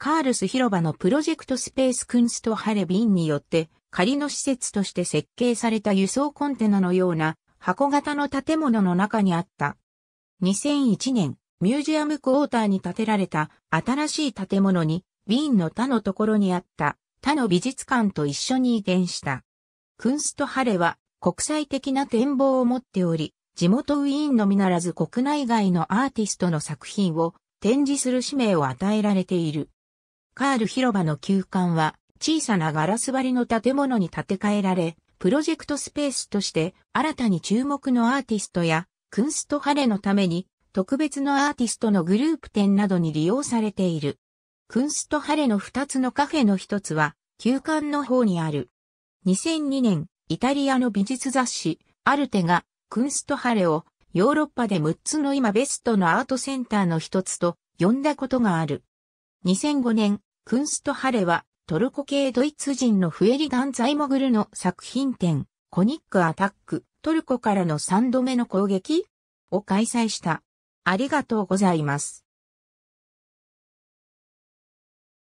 カールス広場のプロジェクトスペースクンストハレビンによって仮の施設として設計された輸送コンテナのような箱型の建物の中にあった。2001年、ミュージアムクォーターに建てられた新しい建物に、ウィーンの他のところにあった他の美術館と一緒に移転した。クンストハレは国際的な展望を持っており、地元ウィーンのみならず国内外のアーティストの作品を展示する使命を与えられている。カール広場の休館は小さなガラス張りの建物に建て替えられ、プロジェクトスペースとして新たに注目のアーティストやクンストハレのために特別のアーティストのグループ展などに利用されている。クンストハレの2つのカフェの1つは休館の方にある。2002年、イタリアの美術雑誌アルテがクンストハレをヨーロッパで6つの今ベストのアートセンターの1つと呼んだことがある。2005年、クンストハレは、トルコ系ドイツ人のフエリダン・ザイモグルの作品展、コニック・アタック、トルコからの3度目の攻撃を開催した。ありがとうございます。